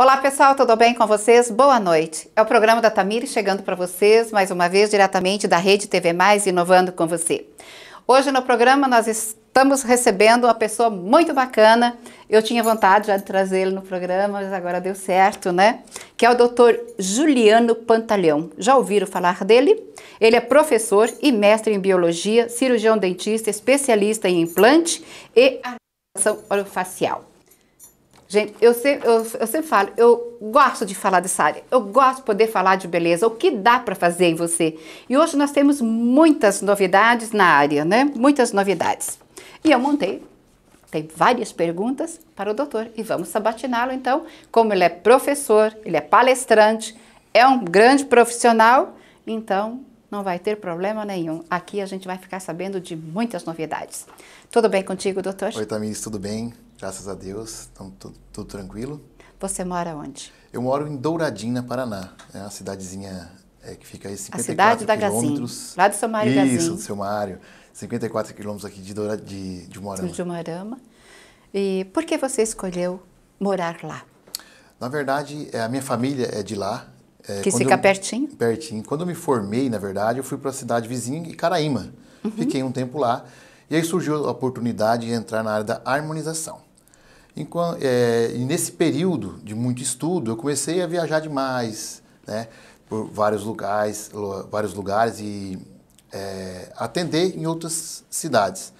Olá pessoal, tudo bem com vocês? Boa noite. É o programa da Tamir chegando para vocês mais uma vez diretamente da Rede TV Mais, inovando com você. Hoje no programa nós estamos recebendo uma pessoa muito bacana. Eu tinha vontade já de trazê-lo no programa, mas agora deu certo, né? Que é o Dr. Juliano Pantaleão. Já ouviram falar dele? Ele é professor e mestre em biologia, cirurgião dentista, especialista em implante e articulação orofacial. Gente, eu sempre, eu, eu sempre falo, eu gosto de falar dessa área, eu gosto de poder falar de beleza, o que dá para fazer em você. E hoje nós temos muitas novidades na área, né? Muitas novidades. E eu montei, tem várias perguntas para o doutor e vamos sabatiná-lo então, como ele é professor, ele é palestrante, é um grande profissional, então não vai ter problema nenhum. Aqui a gente vai ficar sabendo de muitas novidades. Tudo bem contigo, doutor? Oi, Tamis, tudo bem? Graças a Deus, estamos tudo, tudo, tranquilo. Você mora onde? Eu moro em Douradina, Paraná. É uma cidadezinha é, que fica aí 54 a cidade quilômetros. da Lá do seu Mário Isso, Gazin. do seu Mário. 54 quilômetros aqui de, Doura, de, de Moarama. De Moarama. E por que você escolheu morar lá? Na verdade, é, a minha família é de lá. É, que fica eu, pertinho? Pertinho. Quando eu me formei, na verdade, eu fui para a cidade vizinha, Caraíma. Uhum. Fiquei um tempo lá. E aí surgiu a oportunidade de entrar na área da harmonização. Enquanto, é, eh, e nesse período de muito estudo, eu comecei a viajar demais, né? Por vários lugares, vários lugares e é, atender em outras cidades.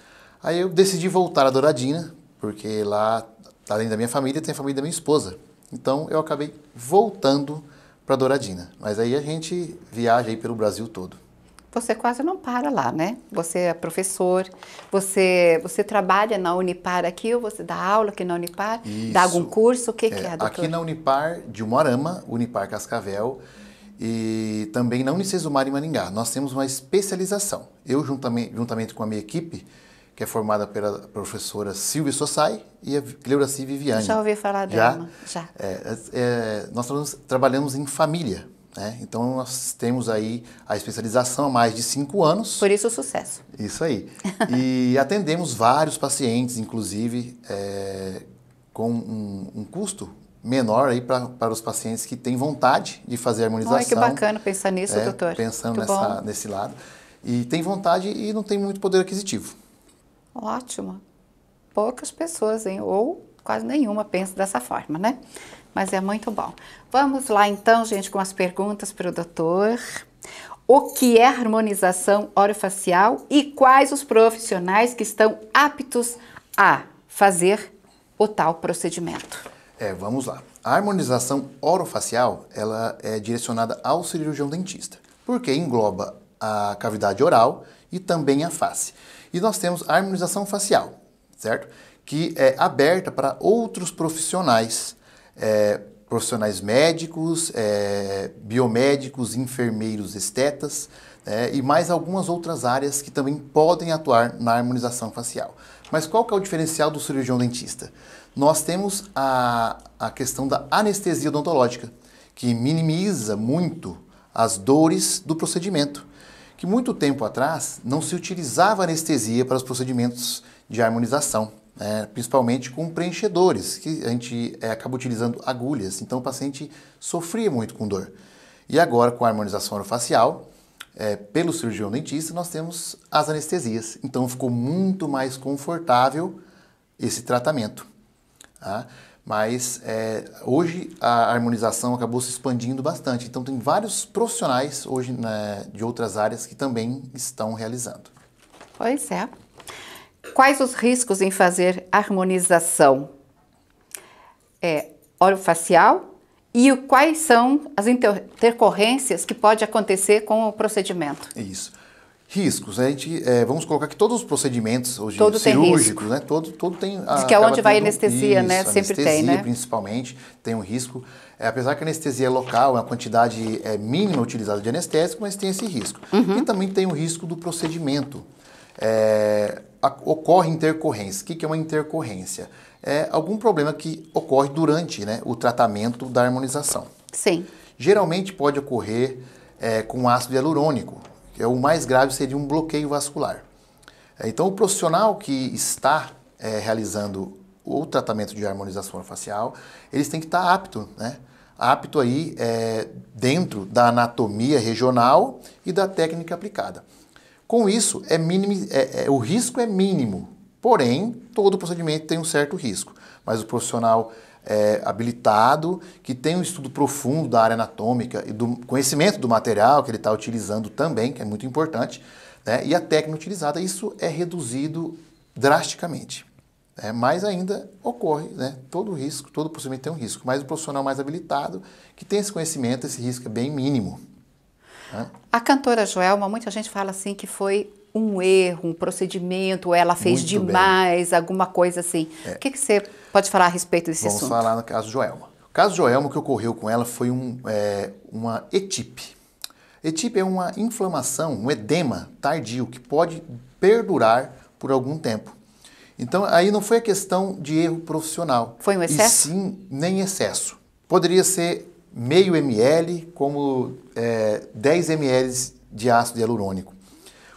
Aí eu decidi voltar a Douradina, porque lá, além da minha família, tem a família da minha esposa. Então eu acabei voltando para Douradina. Mas aí a gente viaja aí pelo Brasil todo você quase não para lá, né? Você é professor, você, você trabalha na Unipar aqui, ou você dá aula aqui na Unipar, Isso. dá algum curso, o que é, que é doutor? Aqui na Unipar de Moarama, Unipar Cascavel, e também na Unicesumar em Maringá. Nós temos uma especialização. Eu, juntamente, juntamente com a minha equipe, que é formada pela professora Silvia Sossai e a Cleuraci Viviane. Já ouvi falar dela. Já? Já. É, é, é nós trabalhamos em família. Né? Então, nós temos aí a especialização há mais de cinco anos. Por isso o sucesso. Isso aí. e atendemos vários pacientes, inclusive, é, com um, um, custo menor aí para os pacientes que têm vontade de fazer a imunização. Olha que bacana pensar nisso, é, doutor. Pensando nessa, nesse lado. E tem vontade e não tem muito poder aquisitivo. Ótimo. Poucas pessoas, hein? Ou quase nenhuma pensa dessa forma, né? mas é muito bom. Vamos lá então, gente, com as perguntas para o doutor. O que é harmonização orofacial e quais os profissionais que estão aptos a fazer o tal procedimento? É, vamos lá. A harmonização orofacial, ela é direcionada ao cirurgião dentista, porque engloba a cavidade oral e também a face. E nós temos a harmonização facial, certo? Que é aberta para outros profissionais é, profissionais médicos, é, biomédicos, enfermeiros, estetas é, e mais algumas outras áreas que também podem atuar na harmonização facial. Mas qual que é o diferencial do cirurgião dentista? Nós temos a, a questão da anestesia odontológica, que minimiza muito as dores do procedimento, que muito tempo atrás não se utilizava anestesia para os procedimentos de harmonização. Né, principalmente com preenchedores, que a gente é, acaba utilizando agulhas, então o paciente sofria muito com dor. E agora, com a harmonização orofacial, é, pelo cirurgião dentista, nós temos as anestesias. Então ficou muito mais confortável esse tratamento. Tá? Mas é, hoje a harmonização acabou se expandindo bastante. Então tem vários profissionais hoje né, de outras áreas que também estão realizando. Pois é. Quais os riscos em fazer harmonização é, orofacial e quais são as intercorrências que pode acontecer com o procedimento? Isso. Riscos, a gente, é, vamos colocar que todos os procedimentos hoje todo cirúrgicos, né? Todo, todo tem. Diz que é onde vai anestesia, né, isso, né? Sempre anestesia, tem, né? principalmente, tem um risco. É, apesar que a anestesia é local, é uma quantidade é, mínima utilizada de anestésico, mas tem esse risco. Uhum. E também tem o risco do procedimento. É, ocorre intercorrência. O que é uma intercorrência? É algum problema que ocorre durante né, o tratamento da harmonização. Sim. Geralmente pode ocorrer é, com ácido hialurônico, que é o mais grave seria um bloqueio vascular. É, então, o profissional que está é, realizando o tratamento de harmonização facial, eles têm que estar apto, né? Apto aí é, dentro da anatomia regional e da técnica aplicada. Com isso, é mínimo, é, é, o risco é mínimo. Porém, todo procedimento tem um certo risco. Mas o profissional é, habilitado, que tem um estudo profundo da área anatômica e do conhecimento do material que ele está utilizando também, que é muito importante, né? e a técnica utilizada, isso é reduzido drasticamente. É, mas ainda ocorre, né? todo risco, todo procedimento tem um risco, mas o profissional mais habilitado, que tem esse conhecimento, esse risco é bem mínimo. A cantora Joelma, muita gente fala assim que foi um erro, um procedimento, ela fez Muito demais, bem. alguma coisa assim. É. O que, que, você pode falar a respeito desse Vamos assunto? Vamos falar no caso Joelma. O caso Joelma, o que ocorreu com ela foi um, é, uma etipe. Etipe é uma inflamação, um edema tardio que pode perdurar por algum tempo. Então, aí não foi a questão de erro profissional. Foi um excesso? E sim, nem excesso. Poderia ser meio ml como é, 10 ml de ácido hialurônico.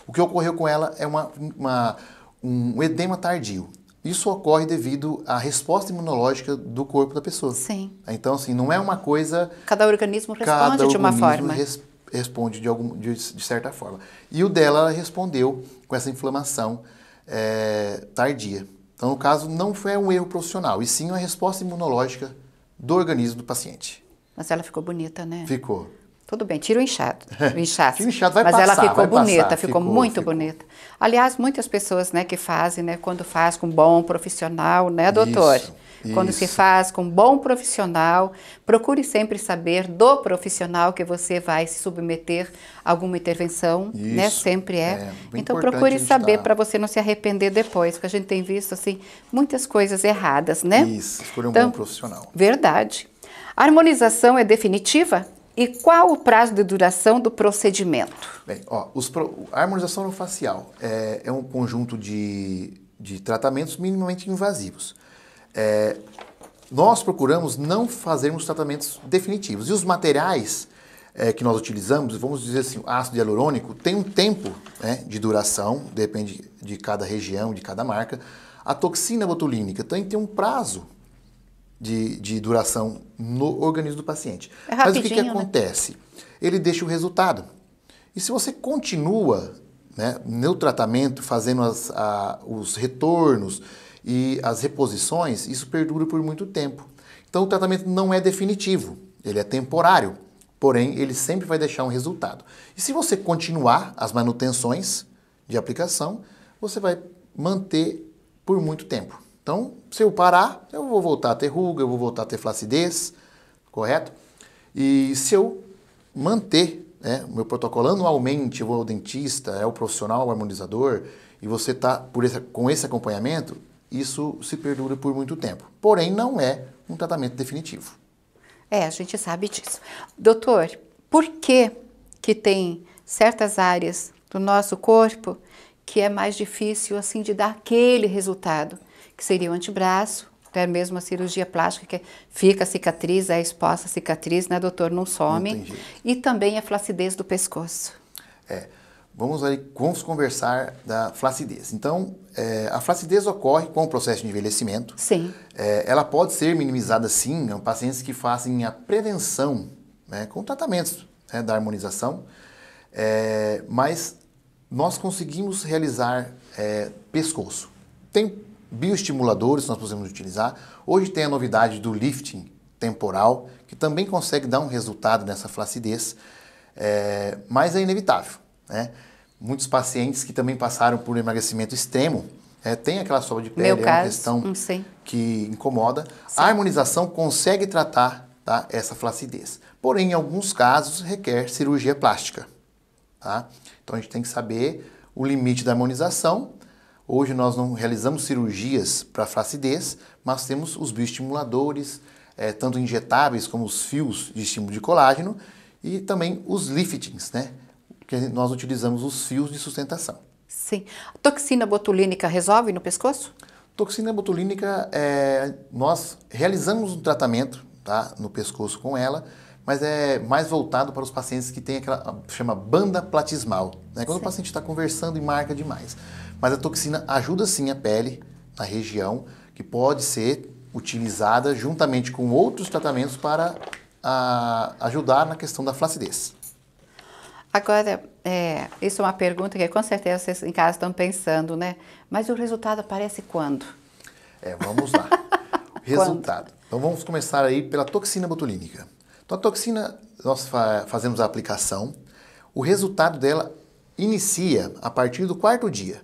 O que ocorreu com ela é uma, uma, um edema tardio. Isso ocorre devido à resposta imunológica do corpo da pessoa. Sim. Então, assim, não é uma coisa. Cada organismo responde cada de uma organismo forma. Res, responde de, algum, de, de, certa forma. E o dela ela respondeu com essa inflamação é, tardia. Então, no caso, não foi um erro profissional, e sim uma resposta imunológica do organismo do paciente. Mas ela ficou bonita, né? Ficou. Tudo bem, tira o inchado. O inchaço. o inchado vai Mas passar, ela ficou bonita, passar, ficou, muito ficou. bonita. Aliás, muitas pessoas né, que fazem, né, quando faz com um bom profissional, né, doutor? Isso, quando isso. se faz com um bom profissional, procure sempre saber do profissional que você vai se submeter a alguma intervenção, né? isso, né? Sempre é. é então procure saber tá para você não se arrepender depois, porque a gente tem visto assim muitas coisas erradas, né? Isso, escolha um então, bom profissional. Verdade. A harmonização é definitiva? E qual o prazo de duração do procedimento? Bem, ó, pro... a harmonização facial é, é, um conjunto de, de tratamentos minimamente invasivos. É, nós procuramos não fazermos tratamentos definitivos. E os materiais é, que nós utilizamos, vamos dizer assim, ácido hialurônico, tem um tempo né, de duração, depende de cada região, de cada marca. A toxina botulínica também tem um prazo de, de duração no organismo do paciente. É Mas o que, que né? acontece? Né? Ele deixa o resultado. E se você continua né, no tratamento, fazendo as, a, os retornos e as reposições, isso perdura por muito tempo. Então o tratamento não é definitivo, ele é temporário, porém ele sempre vai deixar um resultado. E se você continuar as manutenções de aplicação, você vai manter por muito tempo. Então, se eu parar, eu vou voltar a ter ruga, eu vou voltar a ter flacidez, correto? E se eu manter né, o meu protocolo anualmente, eu vou ao dentista, é o profissional, o harmonizador, e você está com esse acompanhamento, isso se perdura por muito tempo. Porém, não é um tratamento definitivo. É, a gente sabe disso. Doutor, por que, que tem certas áreas do nosso corpo que é mais difícil assim de dar aquele resultado? que seria o antebraço, até mesmo a cirurgia plástica, que é, fica a cicatriz, é exposta a cicatriz, né, doutor? Não some. Não e também a flacidez do pescoço. É. Vamos, aí, vamos conversar da flacidez. Então, é, a flacidez ocorre com o processo de envelhecimento. Sim. É, ela pode ser minimizada, sim, em né, pacientes que fazem a prevenção né, com tratamentos né, da harmonização. É, mas nós conseguimos realizar é, pescoço. Tem bioestimuladores nós podemos utilizar. Hoje tem a novidade do lifting temporal, que também consegue dar um resultado nessa flacidez, é, mas é inevitável. Né? Muitos pacientes que também passaram por emagrecimento extremo é, tem aquela sobra de pele, Meu é uma questão sim. que incomoda. Sim. A harmonização consegue tratar tá, essa flacidez. Porém, em alguns casos, requer cirurgia plástica. Tá? Então, a gente tem que saber o limite da harmonização Hoje nós não realizamos cirurgias para flacidez, mas temos os bioestimuladores, é, tanto injetáveis como os fios de estímulo de colágeno e também os liftings, né? Que nós utilizamos os fios de sustentação. Sim. A toxina botulínica resolve no pescoço? Toxina botulínica, é, nós realizamos um tratamento tá, no pescoço com ela, mas é mais voltado para os pacientes que têm aquela chama banda platismal. Né? Quando Sim. o paciente está conversando e marca demais. Mas a toxina ajuda sim a pele na região, que pode ser utilizada juntamente com outros tratamentos para a, ajudar na questão da flacidez. Agora, é, isso é uma pergunta que com certeza vocês em casa estão pensando, né? Mas o resultado aparece quando? É, vamos lá. resultado. Então vamos começar aí pela toxina botulínica. Então a toxina, nós fa fazemos a aplicação, o resultado dela inicia a partir do quarto dia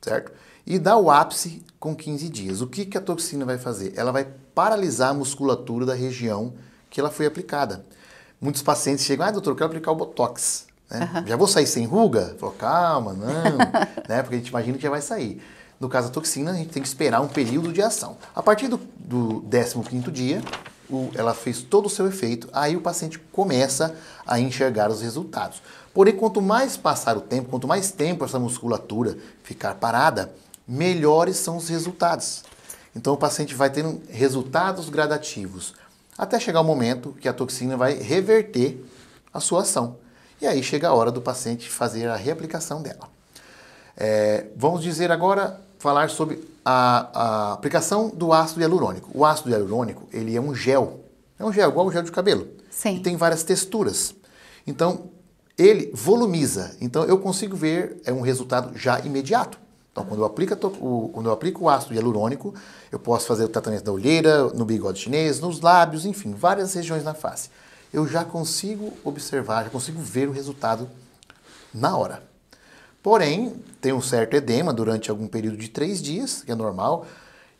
certo? E dá o ápice com 15 dias. O que, que a toxina vai fazer? Ela vai paralisar a musculatura da região que ela foi aplicada. Muitos pacientes chegam, ah, doutor, eu quero aplicar o Botox. Né? Uhum. Já vou sair sem ruga? Falou, calma, não. né? Porque a gente imagina que já vai sair. No caso da toxina, a gente tem que esperar um período de ação. A partir do, do 15 dia, o, ela fez todo o seu efeito, aí o paciente começa a enxergar os resultados. Porém, quanto mais passar o tempo, quanto mais tempo essa musculatura ficar parada, melhores são os resultados. Então, o paciente vai tendo resultados gradativos, até chegar o momento que a toxina vai reverter a sua ação. E aí chega a hora do paciente fazer a reaplicação dela. É, vamos dizer agora, falar sobre a, a, aplicação do ácido hialurônico. O ácido hialurônico, ele é um gel. É um gel, igual o gel de cabelo. Sim. E tem várias texturas. Então, ele volumiza. Então eu consigo ver é um resultado já imediato. Então quando eu aplico, o, quando eu aplico o ácido hialurônico, eu posso fazer o tratamento da olheira, no bigode chinês, nos lábios, enfim, várias regiões na face. Eu já consigo observar, já consigo ver o resultado na hora. Porém, tem um certo edema durante algum período de três dias, que é normal,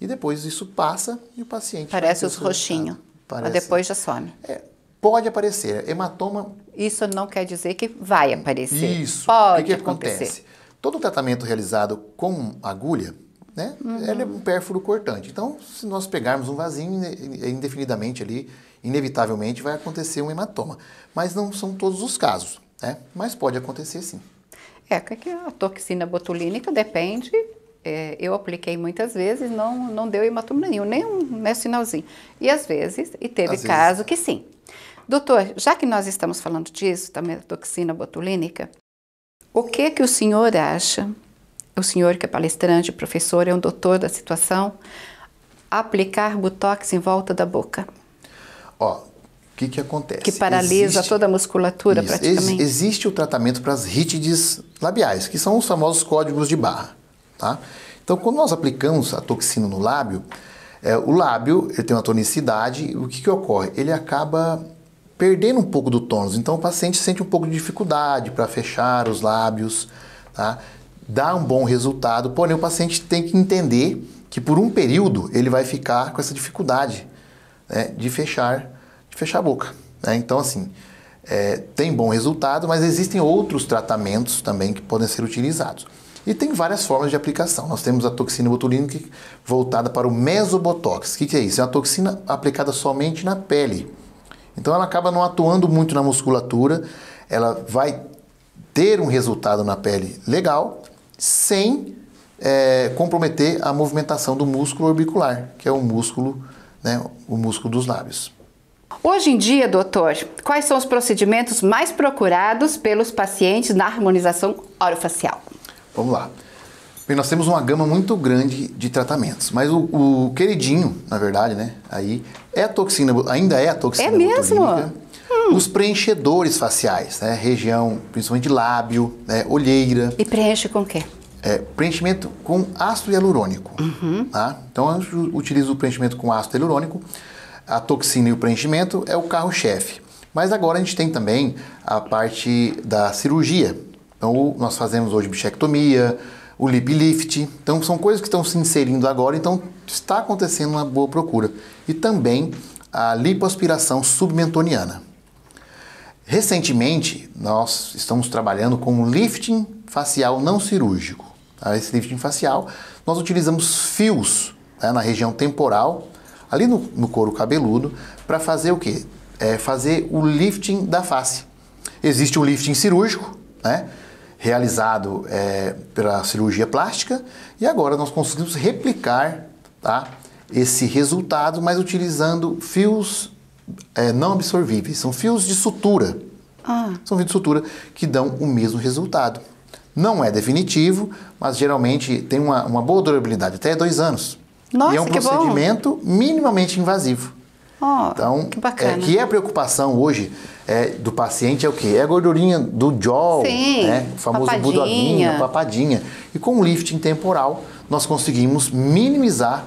e depois isso passa e o paciente. Parece os roxinhos. Mas depois já some. É, Pode aparecer. É hematoma. Isso não quer dizer que vai aparecer. Isso. Pode. O que, que acontece? Todo tratamento realizado com agulha, né? Uhum. Ela é um pérfuro cortante. Então, se nós pegarmos um vasinho indefinidamente ali, inevitavelmente vai acontecer um hematoma. Mas não são todos os casos, né? Mas pode acontecer sim. É, que é a toxina botulínica depende. É, eu apliquei muitas vezes, não, não deu hematoma nenhum, nenhum né, sinalzinho. E às vezes, e teve às caso vezes. que sim. Doutor, já que nós estamos falando disso, da toxina botulínica, o que que o senhor acha? O senhor que é palestrante, professor, é um doutor da situação, aplicar botox em volta da boca? Ó, o que que acontece? Que paralisa existe, toda a musculatura isso, praticamente. Ex existe o tratamento para as rítides labiais, que são os famosos códigos de barra, tá? Então, quando nós aplicamos a toxina no lábio, é, o lábio ele tem uma tonicidade, o que, que ocorre? Ele acaba perdendo um pouco do tônus. Então o paciente sente um pouco de dificuldade para fechar os lábios, tá? dá um bom resultado, porém o paciente tem que entender que por um período ele vai ficar com essa dificuldade né, de fechar de fechar a boca. Né? Então assim, é, tem bom resultado, mas existem outros tratamentos também que podem ser utilizados. E tem várias formas de aplicação. Nós temos a toxina botulínica é voltada para o mesobotox. O que, que é isso? É uma toxina aplicada somente na pele então ela acaba não atuando muito na musculatura, ela vai ter um resultado na pele legal, sem é, comprometer a movimentação do músculo orbicular, que é o músculo, né, o músculo dos lábios. Hoje em dia, doutor, quais são os procedimentos mais procurados pelos pacientes na harmonização orofacial? Vamos lá. Bem, nós temos uma gama muito grande de tratamentos, mas o, o queridinho, na verdade, né, aí é a toxina, ainda é a toxina É mesmo? Hum. Os preenchedores faciais, né, região principalmente lábio, né, olheira. E preenche com o quê? É, preenchimento com ácido hialurônico. Uhum. Tá? Então, eu utilizo o preenchimento com ácido hialurônico. A toxina e o preenchimento é o carro-chefe. Mas agora a gente tem também a parte da cirurgia. Então, nós fazemos hoje bichectomia, o lip lift. Então, são coisas que estão se inserindo agora, então está acontecendo uma boa procura. E também a lipoaspiração submentoniana. Recentemente, nós estamos trabalhando com o lifting facial não cirúrgico. Tá? Esse lifting facial, nós utilizamos fios né, na região temporal, ali no, no couro cabeludo, para fazer o quê? É fazer o lifting da face. Existe o lifting cirúrgico, né? realizado é, pela cirurgia plástica e agora nós conseguimos replicar tá, esse resultado, mas utilizando fios é, não absorvíveis. São fios de sutura. Ah. São fios de sutura que dão o mesmo resultado. Não é definitivo, mas geralmente tem uma, uma boa durabilidade, até dois anos. Nossa, e é um procedimento bom. minimamente invasivo. Oh, então, que, bacana. É, que é a preocupação hoje é, do paciente é o quê? É a gordurinha do jaw, Sim, né? o famoso papadinha. budoguinha, papadinha. E com o lifting temporal, nós conseguimos minimizar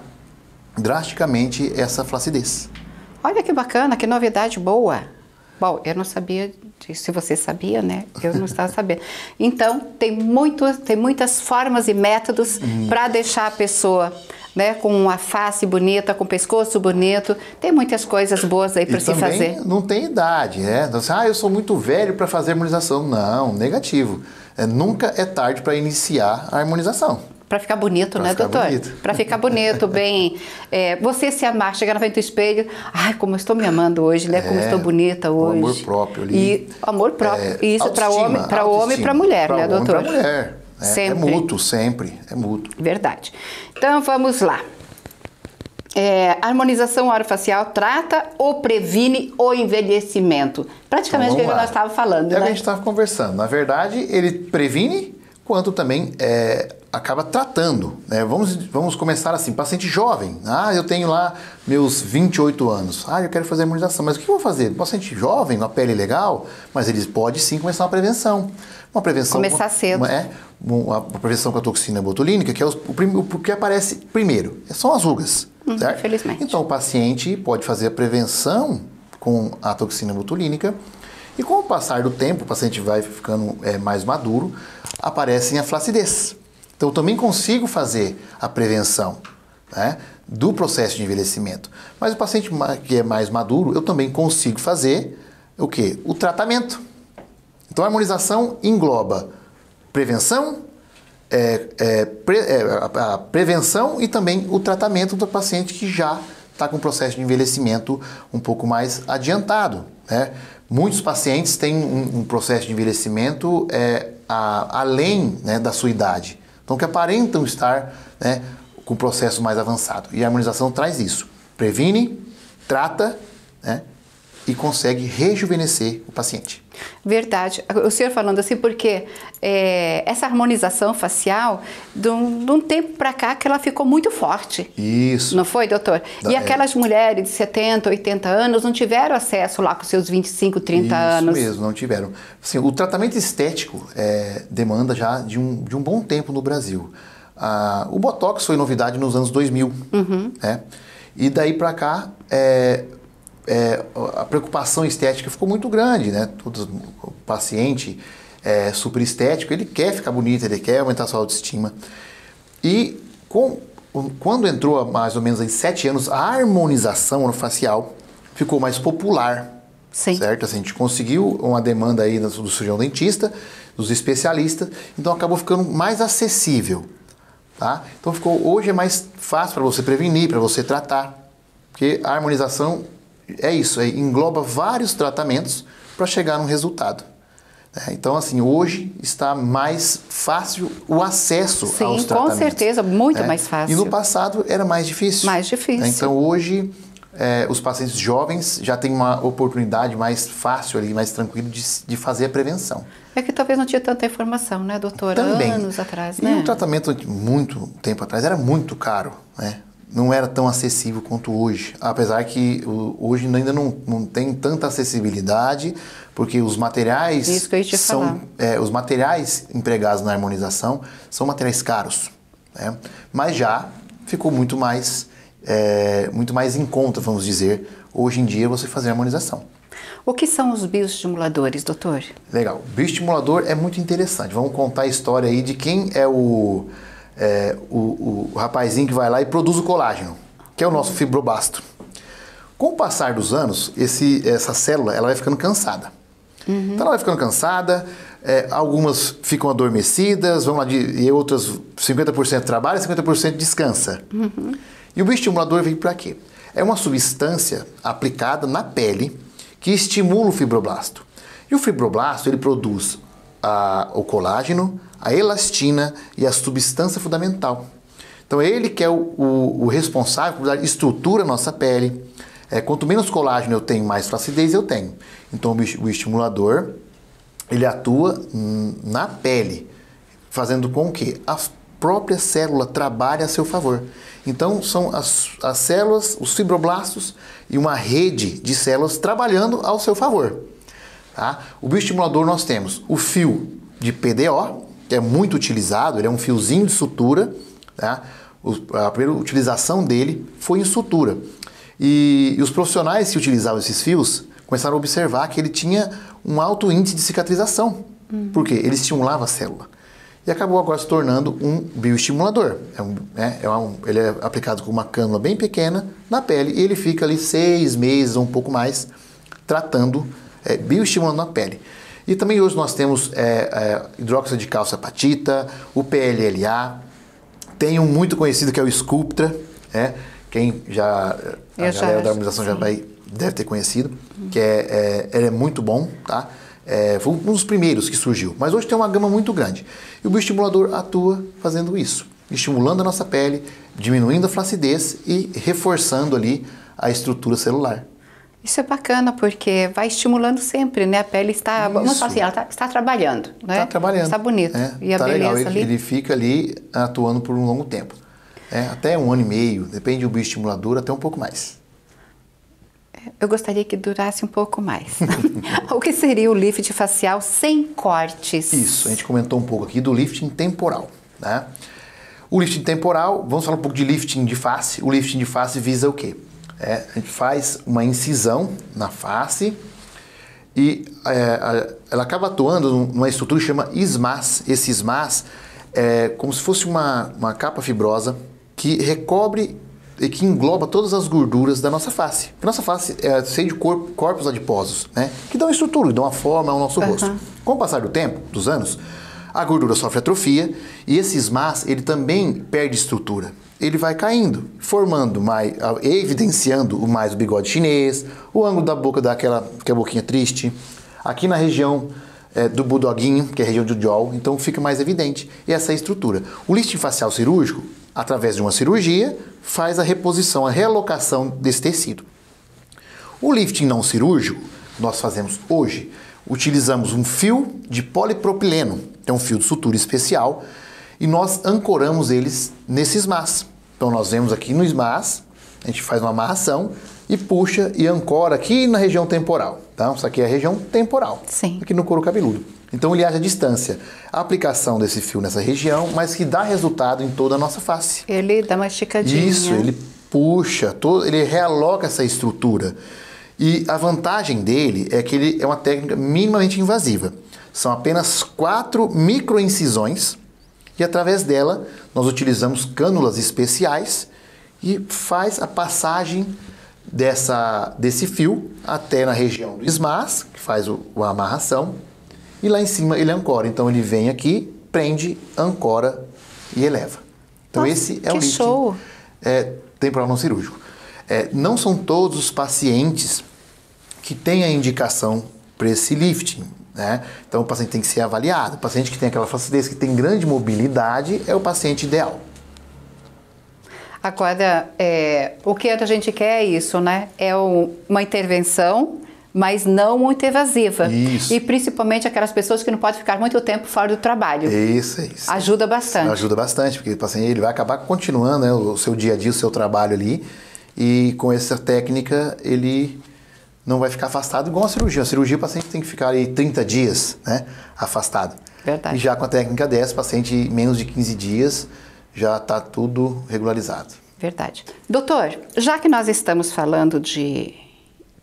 drasticamente essa flacidez. Olha que bacana, que novidade boa. Bom, eu não sabia, se você sabia, né? Eu não estava sabendo. Então, tem, muito, tem muitas formas e métodos para deixar a pessoa né? Com a face bonita, com o pescoço bonito. Tem muitas coisas boas aí para se fazer. Não tem idade, né? Então, assim, ah, eu sou muito velho para fazer harmonização. Não, negativo. É, nunca é tarde para iniciar a harmonização. Para ficar bonito, pra né, ficar doutor? Para ficar bonito, bem. É, você se amar, chegar na frente do espelho, ai, como estou me amando hoje, né? Como é, estou bonita hoje. Amor próprio ali. E amor próprio. É, isso para homem, para homem e para mulher, pra né, doutor? Para mulher. É, é sempre. É mútuo, sempre. É mútuo. Verdade. Então vamos lá. É, harmonização orofacial trata ou previne o envelhecimento? Praticamente então, o então, que nós estávamos falando. É o né? que a gente estava conversando. Na verdade, ele previne quanto também é, acaba tratando. Né? Vamos, vamos começar assim, paciente jovem. Ah, eu tenho lá meus 28 anos. Ah, eu quero fazer a imunização. Mas o que eu vou fazer? paciente jovem, uma pele legal, mas eles podem sim começar uma prevenção. Uma prevenção... Começar uma, cedo. Uma, é, uma, prevenção com a toxina botulínica, que é o, o, o que aparece primeiro. É São as rugas, hum, certo? Infelizmente. Então, o paciente pode fazer a prevenção com a toxina botulínica e com o passar do tempo, o paciente vai ficando é, mais maduro, aparecem a flacidez. Então, eu também consigo fazer a prevenção né, do processo de envelhecimento. Mas o paciente que é mais maduro, eu também consigo fazer o que? O tratamento. Então, a harmonização engloba prevenção, é, é, pre, é, a, prevenção e também o tratamento do paciente que já está com o processo de envelhecimento um pouco mais adiantado. Né? Muitos pacientes têm um, um processo de envelhecimento é, a, além né, da sua idade, então que aparentam estar né, com o processo mais avançado. E a harmonização traz isso. Previne, trata né, e consegue rejuvenescer o paciente. Verdade. O senhor falando assim, porque é, essa harmonização facial, de um, de um tempo para cá, que ela ficou muito forte. Isso. Não foi, doutor? Da, e é. aquelas é... mulheres de 70, 80 anos não tiveram acesso lá com seus 25, 30 Isso anos. Isso mesmo, não tiveram. Assim, o tratamento estético é, demanda já de um, de um bom tempo no Brasil. Ah, o Botox foi novidade nos anos 2000. Uhum. Né? E daí para cá, é, é, a preocupação estética ficou muito grande, né? Todo paciente é, super estético, ele quer ficar bonito, ele quer aumentar sua autoestima. E com, quando entrou há mais ou menos em sete anos, a harmonização facial ficou mais popular. Sim. Certo? Assim, a gente conseguiu uma demanda aí do cirurgião dentista, dos especialistas, então acabou ficando mais acessível. Tá? Então ficou, hoje é mais fácil para você prevenir, para você tratar, porque a harmonização é isso, é, engloba vários tratamentos para chegar num resultado. É, então, assim, hoje está mais fácil o acesso Sim, aos tratamentos. Sim, com certeza, muito né? mais fácil. E no passado era mais difícil. Mais né? difícil. Então, hoje, é, os pacientes jovens já têm uma oportunidade mais fácil ali, mais tranquila de, de fazer a prevenção. É que talvez não tinha tanta informação, né, doutor? Também. Anos atrás, né? E o tratamento, muito tempo atrás, era muito caro, né? não era tão acessível quanto hoje, apesar que hoje ainda não, não tem tanta acessibilidade, porque os materiais são é, os materiais empregados na harmonização são materiais caros, né? mas já ficou muito mais é, muito mais em conta, vamos dizer, hoje em dia você fazer harmonização. O que são os bioestimuladores, doutor? Legal, bioestimulador é muito interessante. Vamos contar a história aí de quem é o é, o, o rapazinho que vai lá e produz o colágeno, que é o nosso fibroblasto. Com o passar dos anos, esse, essa célula ela vai ficando cansada. Uhum. Então ela vai ficando cansada, é, algumas ficam adormecidas, vão lá de, e outras 50% trabalha e 50% descansa. Uhum. E o bioestimulador vem para quê? É uma substância aplicada na pele que estimula o fibroblasto. E o fibroblasto ele produz a, o colágeno, a elastina e a substância fundamental. Então, ele que é o, o, o responsável por dar estrutura à nossa pele. É, quanto menos colágeno eu tenho, mais flacidez eu tenho. Então, o, o estimulador, ele atua na pele, fazendo com que a própria célula trabalhe a seu favor. Então, são as, as células, os fibroblastos e uma rede de células trabalhando ao seu favor. Tá? O bioestimulador nós temos o fio de PDO, que é muito utilizado, ele é um fiozinho de sutura. Tá? O, a primeira utilização dele foi em sutura. E, e os profissionais que utilizavam esses fios começaram a observar que ele tinha um alto índice de cicatrização. Hum. Por quê? Ele estimulava a célula. E acabou agora se tornando um bioestimulador. É um, né, é um, ele é aplicado com uma cânula bem pequena na pele e ele fica ali seis meses ou um pouco mais tratando é, bioestimulando a pele. E também hoje nós temos é, é, hidróxido de cálcio apatita, o PLLA, tem um muito conhecido que é o Sculptra, é, quem já Eu a galera da harmonização já vai, deve ter conhecido, que é, é, ele é muito bom, tá? É, foi um dos primeiros que surgiu, mas hoje tem uma gama muito grande. E o bioestimulador atua fazendo isso, estimulando a nossa pele, diminuindo a flacidez e reforçando ali a estrutura celular. Isso é bacana porque vai estimulando sempre, né? A pele está, Isso. vamos falar assim, ela está, está trabalhando, né? Está trabalhando. Está bonito. É, e a tá beleza legal. Ele, ali... ele fica ali atuando por um longo tempo. É, até um ano e meio, depende do bioestimulador, até um pouco mais. Eu gostaria que durasse um pouco mais. o que seria o lift facial sem cortes? Isso, a gente comentou um pouco aqui do lifting temporal. Né? O lifting temporal, vamos falar um pouco de lifting de face. O lifting de face visa o quê? É, a gente faz uma incisão na face e é, ela acaba atuando numa estrutura que chama ismas. Esse ismas é como se fosse uma, uma capa fibrosa que recobre e que engloba todas as gorduras da nossa face. Porque nossa face é cheia de corpos adiposos, né? Que dão estrutura, que dão a forma ao nosso uhum. rosto. Com o passar do tempo, dos anos, a gordura sofre atrofia e esse ismas ele também perde estrutura ele vai caindo, formando mais, evidenciando mais o bigode chinês, o ângulo da boca daquela que é a boquinha triste, aqui na região é, do budoguinho, que é a região do jaw, então fica mais evidente. E essa é a estrutura. O lifting facial cirúrgico, através de uma cirurgia, faz a reposição, a realocação desse tecido. O lifting não cirúrgico, nós fazemos hoje, utilizamos um fio de polipropileno, é um fio de sutura especial, e nós ancoramos eles nesses más. Então nós vemos aqui no SMAS, a gente faz uma amarração e puxa e ancora aqui na região temporal. Tá? Isso aqui é a região temporal, Sim. aqui no couro cabeludo. Então ele age à distância. A aplicação desse fio nessa região, mas que dá resultado em toda a nossa face. Ele dá uma esticadinha. Isso, ele puxa, todo, ele realoca essa estrutura. E a vantagem dele é que ele é uma técnica minimamente invasiva. São apenas quatro microincisões e através dela, nós utilizamos cânulas especiais e faz a passagem dessa, desse fio até na região do esmas, que faz o, a amarração, e lá em cima ele ancora. Então ele vem aqui, prende, ancora e eleva. Então Nossa, esse é o lifting show. É, temporal não cirúrgico. É, não são todos os pacientes que têm a indicação para esse lifting. Né? Então o paciente tem que ser avaliado. O paciente que tem aquela flacidez, que tem grande mobilidade, é o paciente ideal. Agora, é, o que a gente quer é isso, né? É o, uma intervenção, mas não muito evasiva. Isso. E principalmente aquelas pessoas que não podem ficar muito tempo fora do trabalho. Isso, é isso. Ajuda bastante. Ajuda bastante, porque o paciente ele vai acabar continuando né, o seu dia a dia, o seu trabalho ali. E com essa técnica, ele não vai ficar afastado igual a cirurgia. A cirurgia o paciente tem que ficar aí 30 dias né, afastado. Verdade. E já com a técnica dessa, o paciente menos de 15 dias já está tudo regularizado. Verdade. Doutor, já que nós estamos falando de,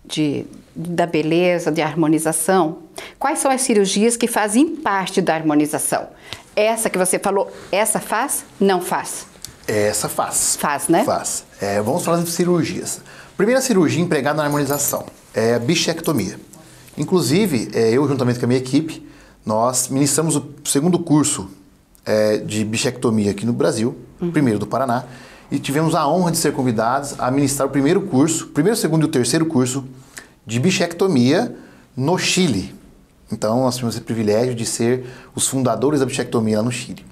de, da beleza, de harmonização, quais são as cirurgias que fazem parte da harmonização? Essa que você falou, essa faz? Não faz? Essa faz. Faz, né? Faz. É, vamos falar de cirurgias. Primeira cirurgia empregada na harmonização é a bichectomia. Inclusive, é, eu, juntamente com a minha equipe, nós ministramos o segundo curso é, de bichectomia aqui no Brasil, uhum. primeiro do Paraná, e tivemos a honra de ser convidados a ministrar o primeiro curso, primeiro, segundo e o terceiro curso de bichectomia no Chile. Então, nós tivemos esse privilégio de ser os fundadores da bichectomia lá no Chile.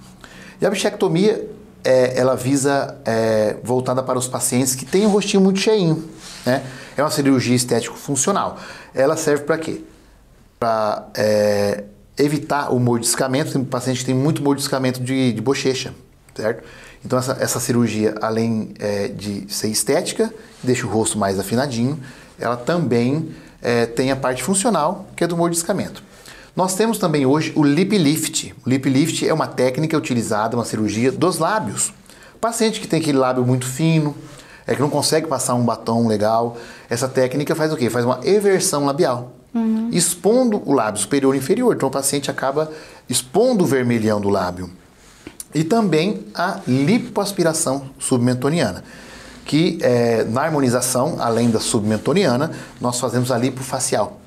E a bichectomia é, ela visa é, voltada para os pacientes que têm o rostinho muito cheinho. Né? É uma cirurgia estético-funcional. Ela serve para quê? Para é, evitar o mordiscamento. Tem paciente que tem muito mordiscamento de, de bochecha, certo? Então, essa, essa cirurgia, além é, de ser estética, deixa o rosto mais afinadinho, ela também é, tem a parte funcional, que é do mordiscamento. Nós temos também hoje o lip lift. O lip lift é uma técnica utilizada, uma cirurgia dos lábios. paciente que tem aquele lábio muito fino, é que não consegue passar um batom legal, essa técnica faz o quê? Faz uma eversão labial, uhum. expondo o lábio superior e inferior. Então o paciente acaba expondo o vermelhão do lábio. E também a lipoaspiração submentoniana que é, na harmonização, além da submentoniana, nós fazemos a lipofacial.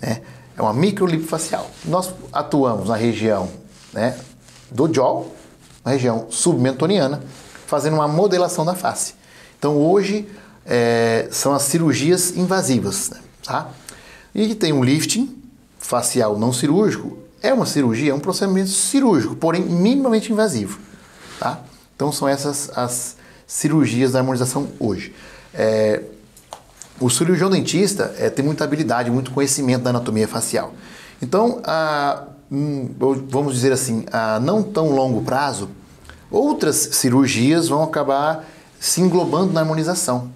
Né? É uma microlipofacial. Nós atuamos na região né, do jaw, na região submentoniana, fazendo uma modelação da face. Então hoje é, são as cirurgias invasivas, né, tá? E tem um lifting facial não cirúrgico, é uma cirurgia, é um procedimento cirúrgico, porém minimamente invasivo, tá? Então são essas as cirurgias da harmonização hoje. É, o cirurgião dentista é, tem muita habilidade, muito conhecimento da anatomia facial. Então, a, hum, vamos dizer assim, a não tão longo prazo, outras cirurgias vão acabar se englobando na harmonização,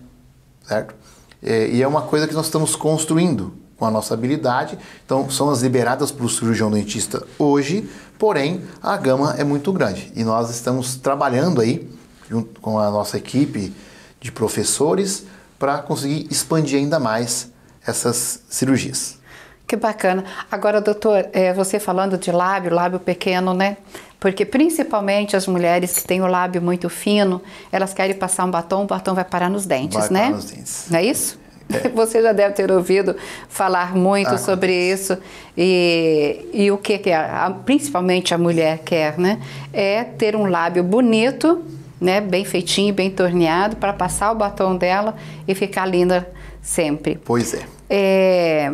certo? É, e é uma coisa que nós estamos construindo com a nossa habilidade. Então, são as liberadas para o cirurgião dentista hoje, porém, a gama é muito grande. E nós estamos trabalhando aí, junto com a nossa equipe de professores, para conseguir expandir ainda mais essas cirurgias. Que bacana. Agora, doutor, é, você falando de lábio, lábio pequeno, né? Porque principalmente as mulheres que têm o lábio muito fino, elas querem passar um batom, o batom vai parar nos dentes, vai né? Parar nos dentes. Não é isso? É. Você já deve ter ouvido falar muito ah, sobre isso e, e o que, que a, a, principalmente a mulher quer, né? É ter um lábio bonito né, bem feitinho, bem torneado, para passar o batom dela e ficar linda sempre. Pois é. é.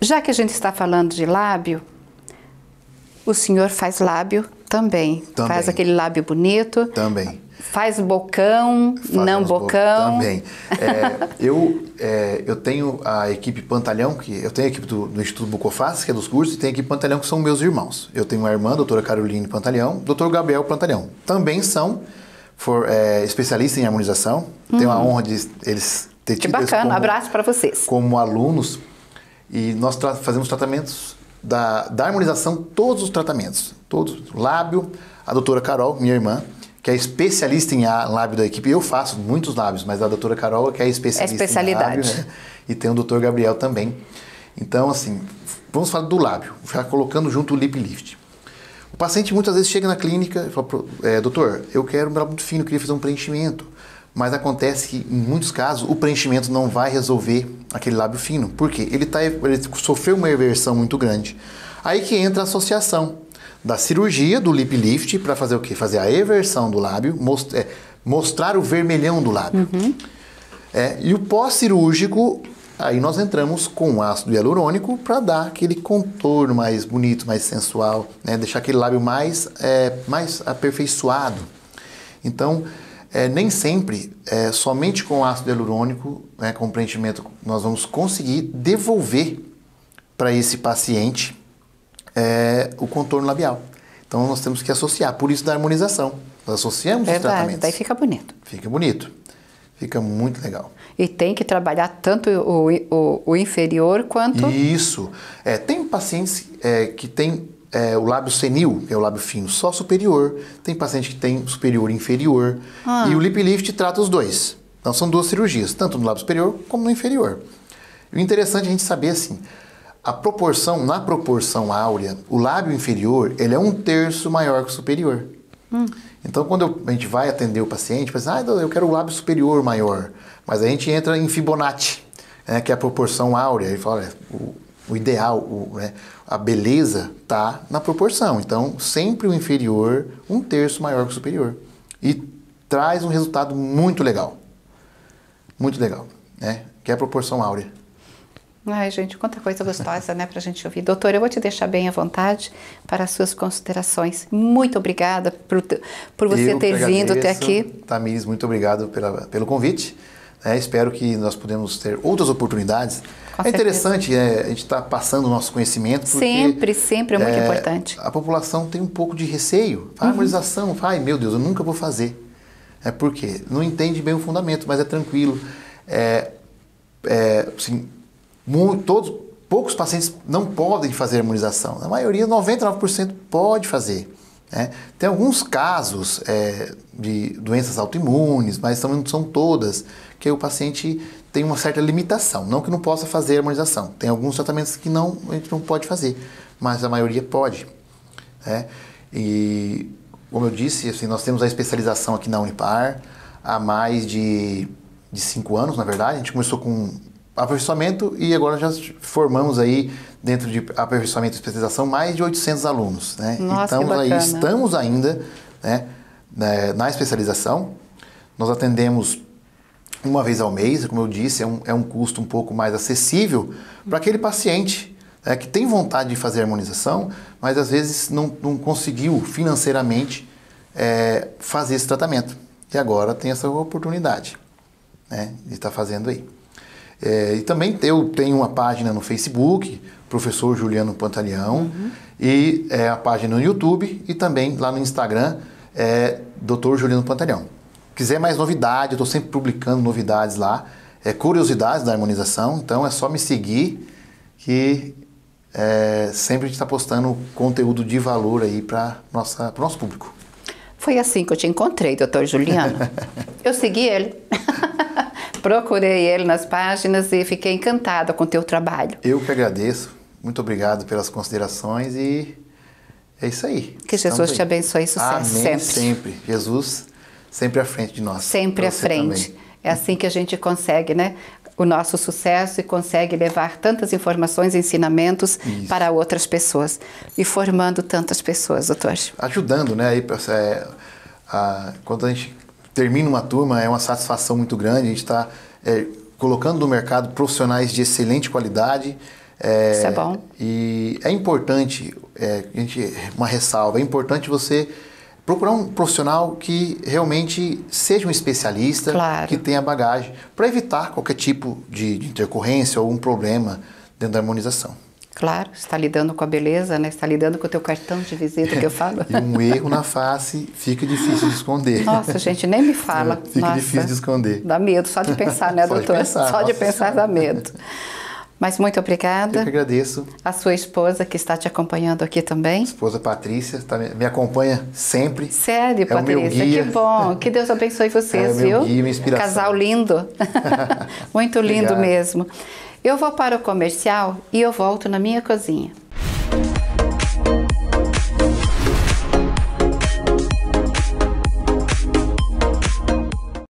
Já que a gente está falando de lábio, o senhor faz lábio também. também. Faz aquele lábio bonito. Também. Faz bocão, Fazemos não bocão. Bo... Também. É, eu, é, eu tenho a equipe Pantalhão, que eu tenho a equipe do, do Instituto Bucofaz, que é dos cursos, e tenho a equipe Pantalhão, que são meus irmãos. Eu tenho uma irmã, a doutora Caroline Pantalhão, doutor Gabriel Pantalhão. Também são for é, especialista em harmonização. Uhum. Tenho a uhum. honra de eles ter tido que bacana, como, abraço para vocês. Como alunos e nós tra fazemos tratamentos da, da harmonização, todos os tratamentos, todos, lábio. A doutora Carol, minha irmã, que é especialista em lábio da equipe. Eu faço muitos lábios, mas a doutora Carol é que é, é especialista é especialidade. em lábio. Né? E tem o doutor Gabriel também. Então, assim, vamos falar do lábio, já colocando junto o lip lift paciente muitas vezes chega na clínica e fala, é, doutor, eu quero um lábio muito fino, eu queria fazer um preenchimento. Mas acontece que, em muitos casos, o preenchimento não vai resolver aquele lábio fino. Por quê? Ele, tá, ele sofreu uma inversão muito grande. Aí que entra a associação da cirurgia, do lip lift, para fazer o quê? Fazer a eversão do lábio, most é, mostrar o vermelhão do lábio. Uhum. É, e o pós-cirúrgico, Aí nós entramos com o ácido hialurônico para dar aquele contorno mais bonito, mais sensual, né? deixar aquele lábio mais, é, mais aperfeiçoado. Então, é, nem sempre, é, somente com o ácido hialurônico, né, com preenchimento, nós vamos conseguir devolver para esse paciente é, o contorno labial. Então, nós temos que associar, por isso da harmonização. Nós associamos é Verdade, os tratamentos. Daí fica bonito. Fica bonito. Fica muito legal e tem que trabalhar tanto o, o, o inferior quanto. Isso. É, tem pacientes é, que tem é, o lábio senil, que é o lábio fino, só superior. Tem paciente que tem superior e inferior. Ah. E o lip lift trata os dois. Então são duas cirurgias, tanto no lábio superior como no inferior. E o interessante é a gente saber assim, a proporção, na proporção áurea, o lábio inferior ele é um terço maior que o superior. Hum. Então, quando eu, a gente vai atender o paciente, pensa, assim, ah, então eu quero o lábio superior maior. Mas a gente entra em Fibonacci, né, que é a proporção áurea, e fala, o, o ideal, o, né, a beleza está na proporção. Então, sempre o inferior, um terço maior que o superior. E traz um resultado muito legal. Muito legal, né? Que é a proporção áurea. Ai, gente, quanta coisa gostosa, né, pra gente ouvir. Doutor, eu vou te deixar bem à vontade para as suas considerações. Muito obrigada por, por você eu ter agradeço, vindo até aqui. Tamires, muito obrigado pela, pelo convite. É, espero que nós podemos ter outras oportunidades. Com é interessante é, a gente estar tá passando o nosso conhecimento. Sempre, sempre é muito é, importante. A população tem um pouco de receio. A ah, uhum. harmonização, uhum. ai meu Deus, eu nunca vou fazer. É porque não entende bem o fundamento, mas é tranquilo. É, é assim, muito, todos, poucos pacientes não podem fazer harmonização. A maioria, 99%, pode fazer. É, tem alguns casos é, de doenças autoimunes, mas também não são todas que o paciente tem uma certa limitação. Não que não possa fazer a harmonização. Tem alguns tratamentos que não, a gente não pode fazer, mas a maioria pode. Né? E, como eu disse, assim, nós temos a especialização aqui na Unipar há mais de, de cinco anos, na verdade. A gente começou com aperfeiçoamento e agora já formamos aí, dentro de aperfeiçoamento e especialização, mais de 800 alunos. Né? Nossa, então, aí estamos ainda né, né, na especialização. Nós atendemos uma vez ao mês, como eu disse, é um, é um custo um pouco mais acessível para aquele paciente né, que tem vontade de fazer a harmonização, mas às vezes não, não conseguiu financeiramente é, fazer esse tratamento. E agora tem essa oportunidade né, de estar tá fazendo aí. É, e também eu tenho uma página no Facebook, professor Juliano Pantaleão, uhum. e é, a página no YouTube e também lá no Instagram, é, Dr. Juliano Pantaleão quiser mais novidade, eu estou sempre publicando novidades lá, é curiosidades da harmonização, então é só me seguir que é, sempre a gente está postando conteúdo de valor aí para o nosso público. Foi assim que eu te encontrei, doutor Juliano. eu segui ele. Procurei ele nas páginas e fiquei encantada com o teu trabalho. Eu que agradeço. Muito obrigado pelas considerações e é isso aí. Que Jesus te abençoe e sucesso Amém, sempre. sempre. Jesus sempre à frente de nós. Sempre à frente. Também. É assim que a gente consegue, né? O nosso sucesso e consegue levar tantas informações, ensinamentos Isso. para outras pessoas e formando tantas pessoas, doutor. Ajudando, né? Aí, é, a, quando a gente termina uma turma, é uma satisfação muito grande. A gente está é, colocando no mercado profissionais de excelente qualidade. É, Isso é bom. E é importante, é, a gente, uma ressalva, é importante você procurar um profissional que realmente seja um especialista, claro. que tenha bagagem, para evitar qualquer tipo de, de intercorrência ou um problema dentro da harmonização. Claro, está lidando com a beleza, né? Está lidando com o teu cartão de visita que eu falo. e um erro na face fica difícil de esconder. Nossa, gente, nem me fala. fica Nossa, difícil de esconder. Dá medo só de pensar, né, só doutor? De pensar, só Nossa de pensar senhora. dá medo. Mas muito obrigada. Eu que agradeço. A sua esposa que está te acompanhando aqui também. Esposa Patrícia, tá, me acompanha sempre. Sério, é Patrícia, que bom. Que Deus abençoe é vocês, é viu? Guia, minha inspiração. Casal lindo. muito lindo Obrigado. mesmo. Eu vou para o comercial e eu volto na minha cozinha.